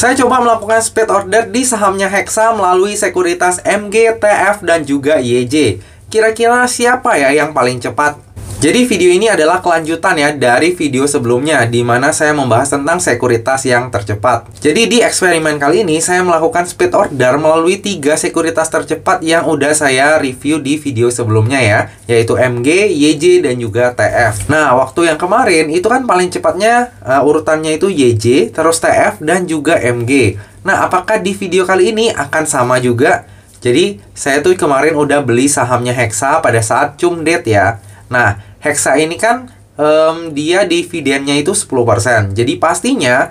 Saya coba melakukan speed order di sahamnya Hexa melalui sekuritas MG, TF, dan juga YJ. Kira-kira siapa ya yang paling cepat? Jadi video ini adalah kelanjutan ya dari video sebelumnya di mana saya membahas tentang sekuritas yang tercepat. Jadi di eksperimen kali ini saya melakukan speed order melalui tiga sekuritas tercepat yang udah saya review di video sebelumnya ya, yaitu MG, YJ dan juga TF. Nah, waktu yang kemarin itu kan paling cepatnya uh, urutannya itu YJ, terus TF dan juga MG. Nah, apakah di video kali ini akan sama juga? Jadi, saya tuh kemarin udah beli sahamnya Hexa pada saat cum date ya. Nah, Hexa ini kan um, dia dividennya itu 10%. Jadi pastinya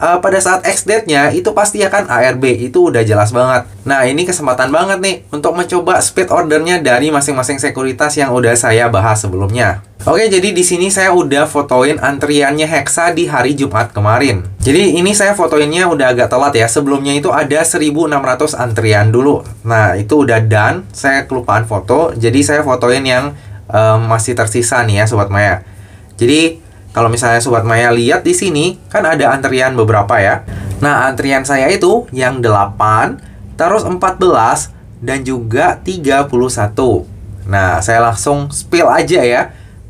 uh, pada saat ex date-nya itu pasti akan ARB, itu udah jelas banget. Nah, ini kesempatan banget nih untuk mencoba speed ordernya dari masing-masing sekuritas yang udah saya bahas sebelumnya. Oke, jadi di sini saya udah fotoin antriannya Hexa di hari Jumat kemarin. Jadi ini saya fotoinnya udah agak telat ya. Sebelumnya itu ada 1600 antrian dulu. Nah, itu udah done. Saya kelupaan foto. Jadi saya fotoin yang um, masih tersisa nih ya sobat Maya. Jadi kalau misalnya sobat Maya lihat di sini kan ada antrian beberapa ya. Nah, antrian saya itu yang 8, terus 14 dan juga 31. Nah, saya langsung spill aja ya.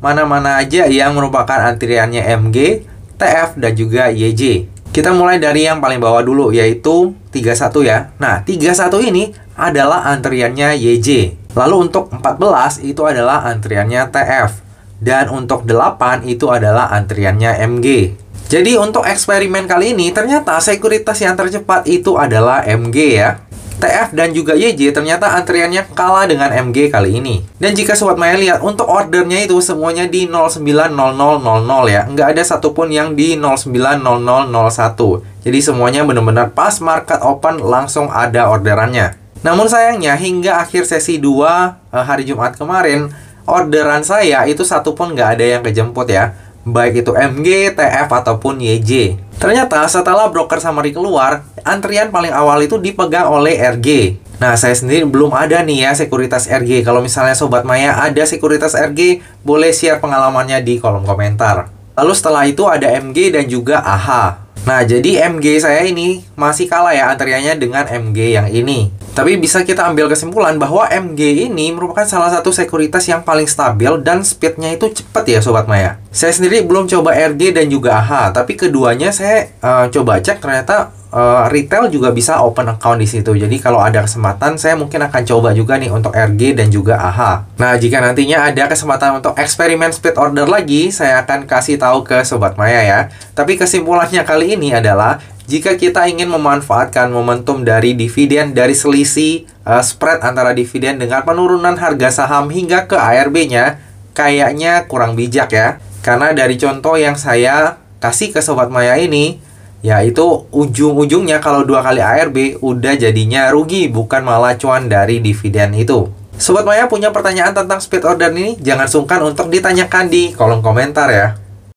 Mana-mana aja yang merupakan antriannya MG, TF dan juga YJ. Kita mulai dari yang paling bawah dulu yaitu 31 ya. Nah, 31 ini adalah antriannya YJ. Lalu untuk 14 itu adalah antriannya TF dan untuk 8 itu adalah antriannya MG. Jadi untuk eksperimen kali ini ternyata sekuritas yang tercepat itu adalah MG ya. TF dan juga YJ ternyata antriannya kalah dengan MG kali ini. Dan jika sobat Maya lihat, untuk ordernya itu semuanya di 090000 ya. Nggak ada satupun yang di 090001. Jadi semuanya benar-benar pas market open langsung ada orderannya. Namun sayangnya hingga akhir sesi 2 eh, hari Jumat kemarin, orderan saya itu satu pun nggak ada yang kejemput ya. Baik itu MG, TF, ataupun YJ. Ternyata setelah broker summary keluar, antrian paling awal itu dipegang oleh RG. Nah, saya sendiri belum ada nih ya sekuritas RG. Kalau misalnya Sobat Maya ada sekuritas RG, boleh share pengalamannya di kolom komentar. Lalu setelah itu ada MG dan juga AHA. Nah, jadi MG saya ini masih kalah ya antriannya dengan MG yang ini. Tapi bisa kita ambil kesimpulan bahwa MG ini merupakan salah satu sekuritas yang paling stabil dan speednya itu cepat ya Sobat Maya. Saya sendiri belum coba RG dan juga AH, tapi keduanya saya uh, coba cek ternyata uh, retail juga bisa open account di situ. Jadi kalau ada kesempatan, saya mungkin akan coba juga nih untuk RG dan juga AH. Nah, jika nantinya ada kesempatan untuk eksperimen speed order lagi, saya akan kasih tahu ke Sobat Maya ya. Tapi kesimpulannya kali ini adalah, jika kita ingin memanfaatkan momentum dari dividen dari selisih uh, spread antara dividen dengan penurunan harga saham hingga ke ARB-nya, kayaknya kurang bijak ya. Karena dari contoh yang saya kasih ke Sobat Maya ini, ya itu ujung-ujungnya kalau dua kali ARB udah jadinya rugi bukan malah cuan dari dividen itu. Sobat Maya punya pertanyaan tentang speed order ini? Jangan sungkan untuk ditanyakan di kolom komentar ya.